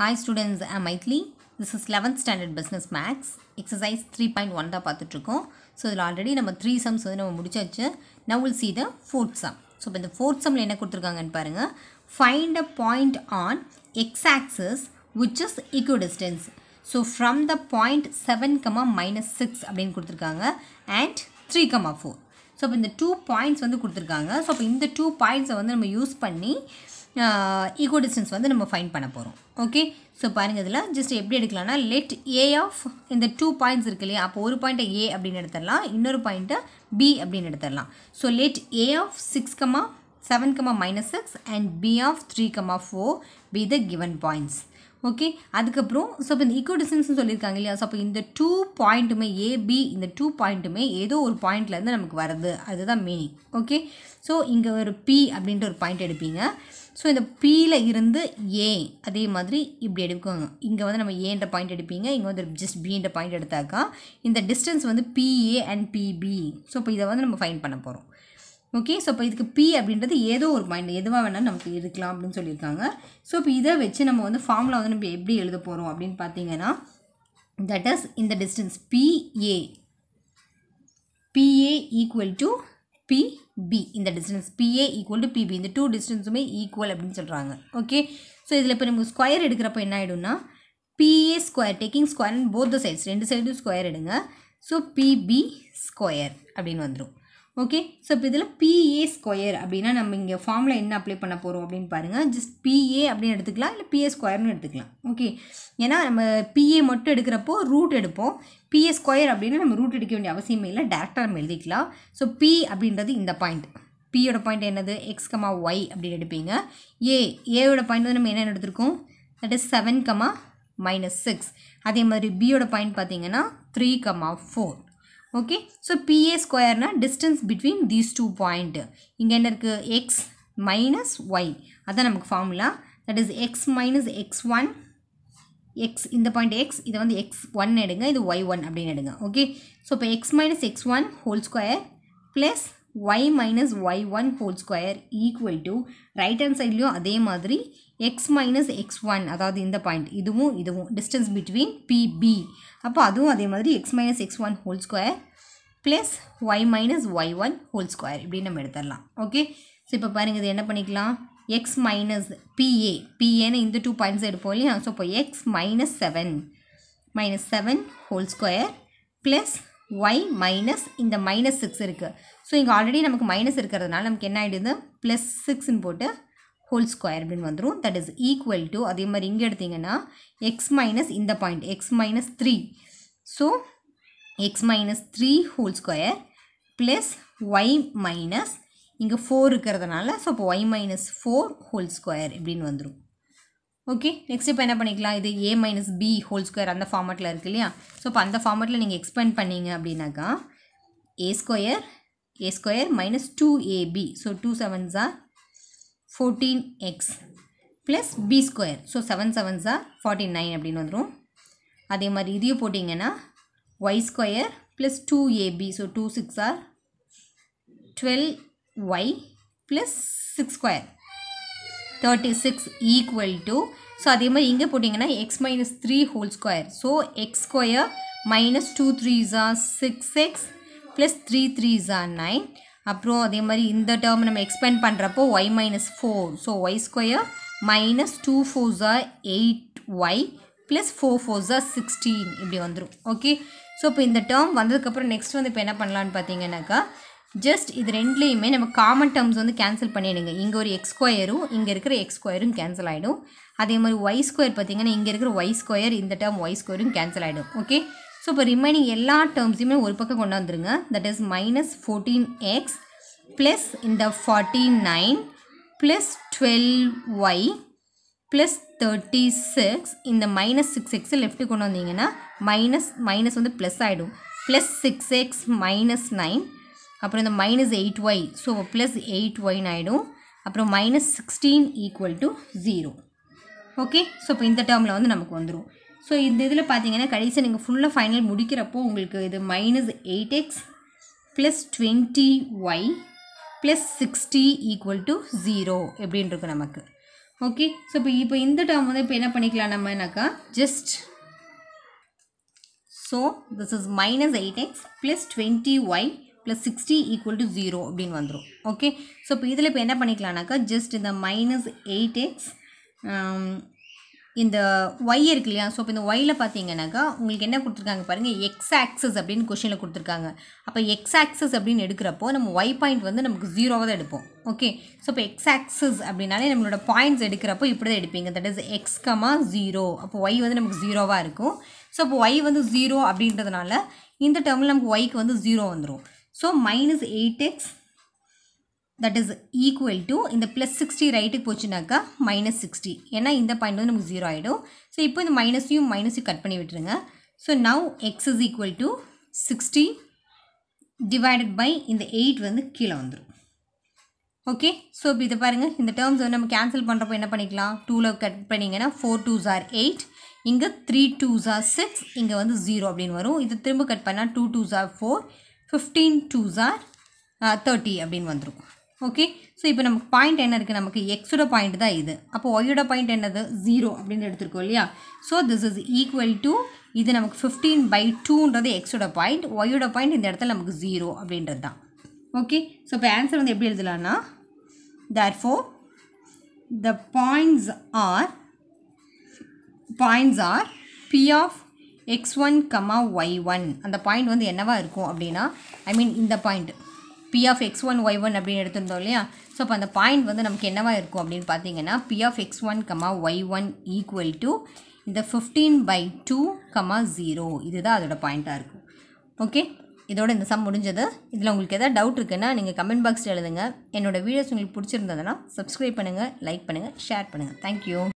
hi students ah Maithili this is eleventh standard business maths exercise three point one தான் பார்த்துட்ருக்கோம் so இதில் already நம்ம three sums வந்து நம்ம முடிச்சாச்சு now we'll see the fourth sum so இப்போ இந்த ஃபோர்த் சம்மில் என்ன கொடுத்துருக்காங்கன்னு பாருங்கள் find a point on X axis which is equidistant so from the point seven comma minus six அப்படின்னு கொடுத்துருக்காங்க and three comma four so இப்போ இந்த டூ பாயிண்ட்ஸ் வந்து கொடுத்துருக்காங்க ஸோ இப்போ இந்த டூ பாயிண்ட்ஸை வந்து நம்ம யூஸ் பண்ணி ஈகோ டிஸ்டன்ஸ் வந்து நம்ம ஃபைன் பண்ண போகிறோம் ஓகே ஸோ பாருங்கள் இதில் ஜஸ்ட் எப்படி எடுக்கலாம்னா லெட் ஏ ஆஃப் இந்த டூ பாயிண்ட்ஸ் இருக்கு இல்லையா அப்போ ஒரு பாயிண்ட்டை ஏ அப்படின்னு எடுத்துடலாம் இன்னொரு பாயிண்ட்டை பி அப்படின்னு எடுத்துடலாம் so let A of six comma seven comma minus six and B of three comma four be the given points okay அதுக்கப்புறம் ஸோ இப்போ இந்த ஈக்கோ டிஸ்டன்ஸ்னு சொல்லியிருக்காங்க இல்லையா ஸோ அப்போ இந்த டூ பாயிண்ட்டுமே ஏபி இந்த டூ பாயிண்ட்டுமே ஏதோ ஒரு பாயிண்ட்லேருந்து நமக்கு வருது அதுதான் மீனிங் ஓகே ஸோ இங்கே ஒரு பி அப்படின்ற ஒரு பாயிண்ட் எடுப்பீங்க ஸோ இந்த பியில் இருந்து ஏ அதே மாதிரி இப்படி எடுக்கோங்க இங்கே வந்து நம்ம ஏன்ற பாயிண்ட் எடுப்பீங்க இங்கே வந்து ஜஸ்ட் பீன்ற பாயிண்ட் எடுத்தாக்கா இந்த டிஸ்டன்ஸ் வந்து பிஏ அண்ட் பிபி ஸோ இப்போ இதை வந்து நம்ம ஃபைன் பண்ண போகிறோம் ஓகே ஸோ இப்போ இதுக்கு பி அப்படின்றது ஏதோ ஒரு பாயிண்ட் எதுவாக வேணாலும் நமக்கு இருக்கலாம் அப்படின்னு சொல்லியிருக்காங்க ஸோ இப்போ இதை வச்சு நம்ம வந்து ஃபார்முலா வந்து நம்ம எப்படி எழுத போகிறோம் அப்படின்னு பார்த்தீங்கன்னா தட் இஸ் இந்த distance PA PA equal to PB இந்த distance PA equal to PB இந்த டூ டிஸ்டன்ஸுமே ஈக்குவல் அப்படின்னு சொல்கிறாங்க ஓகே ஸோ இதில் இப்போ நம்ம ஸ்கொயர் எடுக்கிறப்ப என்ன ஆகிடும்னா PA square taking square both the sides ரெண்டு சைடும் ஸ்கொயர் எடுங்க ஸோ பிபி ஸ்கொயர் அப்படின்னு வந்துடும் ஓகே ஸோ இப்போ இதில் பிஏ ஸ்கொயர் அப்படின்னா நம்ம இங்கே ஃபார்மில் என்ன அப்ளை பண்ண போகிறோம் அப்படின்னு பாருங்கள் ஜஸ்ட் பிஏ அப்படின்னு எடுத்துக்கலாம் இல்லை பிஏ ஸ்கொயர்னு எடுத்துக்கலாம் ஓகே ஏன்னா நம்ம பிஏ மட்டும் எடுக்கிறப்போ ரூட் எடுப்போம் பிஏ ஸ்கொயர் அப்படின்னா நம்ம ரூட் எடுக்க வேண்டிய அவசியமே இல்லை டேரெக்டாக நம்ம எழுதிக்கலாம் ஸோ பி அப்படின்றது இந்த பாயிண்ட் பியோட பாயிண்ட் என்னது எக்ஸ் கமா ஒய் அப்படின்னு எடுப்பீங்க ஏ ஏயோட பாயிண்ட் வந்து நம்ம என்னென்ன எடுத்திருக்கோம் that is seven comma minus six அதே மாதிரி பியோட பாயிண்ட் பார்த்தீங்கன்னா three comma four okay so PA ஸ்கொயர்னா distance between these two point இங்கே என்ன இருக்குது எக்ஸ் மைனஸ் ஒய் அதான் நமக்கு formula that is x minus x one x இந்த பாயிண்ட் எக்ஸ் இதை வந்து எக்ஸ் ஒன் எடுங்க இது ஒய் ஒன் அப்படின்னு எடுங்க ஓகே ஸோ இப்போ x minus x one whole square plus y minus y one whole square equal to right hand சைட்லேயும் அதே மாதிரி எக்ஸ் மைனஸ் எக்ஸ் ஒன் அதாவது இந்த பாயிண்ட் இதுவும் இதுவும் டிஸ்டன்ஸ் பிட்வீன் பிபி அப்போ அதுவும் அதே மாதிரி x minus x one whole square plus y minus y one whole square இப்படின்னு நம்ம எடுத்துடலாம் ஓகே ஸோ இப்போ பாருங்கள் இது என்ன பண்ணிக்கலாம் எக்ஸ் மைனஸ் பிஏ பிஏன்னு இந்த டூ பாயிண்ட்ஸ் எடுப்போம் இல்லையா ஸோ இப்போ x minus seven minus seven whole square plus y minus இந்த மைனஸ் சிக்ஸ் இருக்குது ஸோ இங்கே ஆல்ரெடி நமக்கு மைனஸ் இருக்கிறதுனால நமக்கு என்ன ஆகிடுது ப்ளஸ் சிக்ஸ்ன்னு போட்டு ஹோல் ஸ்கொயர் அப்படின்னு வந்துடும் தட் இஸ் ஈக்குவல் டு அதே மாதிரி இங்கே எடுத்திங்கன்னா எக்ஸ் மைனஸ் இந்த point x minus three so x minus three whole square plus y minus இங்கே ஃபோர் இருக்கிறதுனால ஸோ இப்போ y minus four whole square இப்படின்னு வந்துடும் ஓகே நெக்ஸ்ட் இப்போ என்ன பண்ணிக்கலாம் இது A minus B whole square அந்த ஃபார்மெட்டில் இருக்குது இல்லையா ஸோ இப்போ அந்த ஃபார்மெட்டில் நீங்கள் எக்ஸ்பேண்ட் பண்ணீங்க அப்படின்னாக்கா A square A square minus two AB so two sevens are fourteen x plus B square so seven sevens are forty nine அப்படின்னு வந்துடும் அதே மாதிரி இதையும் போட்டிங்கன்னா y square plus two AB so two six are twelve y plus six square thirty six equal to so அதே மாதிரி இங்கே போட்டிங்கன்னா x minus three whole square so x square minus two three ஜா six x plus three three ஜா nine அப்புறம் அதே மாதிரி இந்த term நம்ம எக்ஸ்பேண்ட் பண்ணுறப்போ y minus four so y square minus two four ஜா eight y plus four four ஜா sixteen இப்படி வந்துடும் ஓகே ஸோ இப்போ இந்த டேர்ம் வந்ததுக்கப்புறம் நெக்ஸ்ட் வந்து இப்போ என்ன பண்ணலான்னு பார்த்தீங்கன்னாக்கா ஜஸ்ட் இது ரெண்டுலேயுமே நம்ம காமன் டேர்ம்ஸ் வந்து கேன்சல் பண்ணிவிடுங்க இங்கே ஒரு எக்ஸ் ஸ்கொயரும் இங்கே இருக்கிற எக்ஸ் ஸ்கொயரும் கேன்சல் ஆகிடும் அதே மாதிரி ஒய் ஸ்கொயர் பார்த்திங்கன்னா இங்கே இருக்கிற ஒய் ஸ்கொயர் இந்த டேர்ம் ஒய் ஸ்கொயரும் கேன்சல் ஆகிடும் ஓகே ஸோ இப்போ ரிமைனிங் எல்லா டேர்ம்ஸையுமே ஒரு பக்கம் கொண்டு வந்துருங்க that is minus fourteen x plus இந்த forty nine plus twelve y plus thirty six இந்த மைனஸ் சிக்ஸ் எக்ஸை லெஃப்ட்டு கொண்டு வந்தீங்கன்னா மைனஸ் மைனஸ் வந்து ப்ளஸ் ஆகிடும் plus six x minus nine அப்புறம் இந்த minus eight y so plus eight ஒய்னு ஆகிடும் அப்புறம் minus sixteen equal to zero okay so இப்போ இந்த டேர்மில் வந்து நமக்கு வந்துடும் ஸோ இந்த இதில் பார்த்தீங்கன்னா கடைசியாக நீங்கள் ஃபுல்லாக ஃபைனல் முடிக்கிறப்போ உங்களுக்கு இது minus eight x plus twenty y plus sixty equal to zero எப்படின்ருக்கு நமக்கு ஓகே ஸோ இப்போ இப்போ இந்த டேர்ம் வந்து இப்போ என்ன பண்ணிக்கலாம் நம்மனாக்கா just so this is minus eight x plus twenty y plus sixty equal to zero அப்படின்னு வந்துடும் ஓகே ஸோ இப்போ இதில் இப்போ என்ன பண்ணிக்கலாம்னாக்கா ஜஸ்ட் இந்த மைனஸ் எயிட் எக்ஸ் இந்த ஒய் இருக்கு இல்லையா ஸோ இப்போ இந்த ஒயில் பார்த்தீங்கன்னாக்கா உங்களுக்கு என்ன கொடுத்துருக்காங்க பாருங்கள் எக்ஸ் ஆக்சஸ் அப்படின்னு கொஷினில் கொடுத்துருக்காங்க அப்போ எக்ஸ் ஆக்சஸ் அப்படின்னு எடுக்கிறப்போ நம்ம ஒய் பாயிண்ட் வந்து நமக்கு ஜீரோவாக தான் எடுப்போம் ஓகே ஸோ இப்போ எக்ஸ் ஆக்சஸ் அப்படின்னாலே நம்மளோட பாயிண்ட்ஸ் எடுக்கிறப்போ இப்படி தான் எடுப்பீங்க that is x comma zero அப்போ ஒய் வந்து நமக்கு ஜீரோவாக இருக்கும் ஸோ இப்போ ஒய் வந்து ஜீரோ அப்படின்றதுனால இந்த டேர்மில் நமக்கு ஒய்க்கு வந்து ஜீரோ வந்துடும் so minus eight x that is equal இந்த ப்ளஸ் சிக்ஸ்டி ரைட்டுக்கு போச்சுனாக்கா மைனஸ் சிக்ஸ்டி என்ன இந்த பாயிண்ட் வந்து நமக்கு ஜீரோ ஆகிடும் ஸோ இப்போ இந்த மைனஸையும் மைனஸையும் கட் பண்ணி விட்டுருங்க so now x is equal to sixty divided by இந்த எயிட் வந்து கீழே வந்துடும் ஓகே ஸோ இப்போ இதை பாருங்கள் இந்த terms வந்து நம்ம கேன்சல் பண்ணுறப்போ என்ன பண்ணிக்கலாம் டூவில் கட் பண்ணிங்கன்னா ஃபோர் 2s are எயிட் இங்கே த்ரீ டூ are சிக்ஸ் இங்கே வந்து ஜீரோ அப்படின்னு வரும் இது திரும்ப கட் பண்ணால் டூ டூ ஜார் four fifteen twos are thirty அப்படின்னு வந்துடும் ஓகே ஸோ இப்போ நமக்கு பாயிண்ட் என்ன இருக்குது நமக்கு எக்ஸோட பாயிண்ட் தான் இது அப்போ ஒய்யோட பாயிண்ட் என்னது ஜீரோ அப்படின்னு எடுத்துருக்கோம் இல்லையா so this is equal to இது நமக்கு ஃபிஃப்டீன் பை டூன்றது எக்ஸோட பாயிண்ட் ஒய்யோட பாயிண்ட் இந்த இடத்துல நமக்கு ஜீரோ அப்படின்றது தான் ஓகே ஸோ இப்போ ஆன்சர் வந்து எப்படி எழுதலாம்னா therefore the points are points are P of x one comma y one அந்த பாயிண்ட் வந்து என்னவாக இருக்கும் அப்படின்னா ஐ மீன் இந்த point P of x one y one அப்படின்னு எடுத்திருந்தோம் இல்லையா ஸோ அப்போ அந்த பாயிண்ட் வந்து நமக்கு என்னவாக இருக்கும் அப்படின்னு பார்த்தீங்கன்னா P of x one comma y one equal to இந்த fifteen by two comma zero இதுதான் அதோடய பாயிண்ட்டாக இருக்கும் ஓகே இதோட இந்த சம் முடிஞ்சது இதில் உங்களுக்கு எதாவது டவுட் இருக்குன்னா நீங்கள் கமெண்ட் பாக்ஸில் எழுதுங்க என்னோடய வீடியோஸ் உங்களுக்கு பிடிச்சிருந்ததுன்னா சப்ஸ்கிரைப் பண்ணுங்கள் லைக் பண்ணுங்கள் ஷேர் பண்ணுங்கள் தேங்க்யூ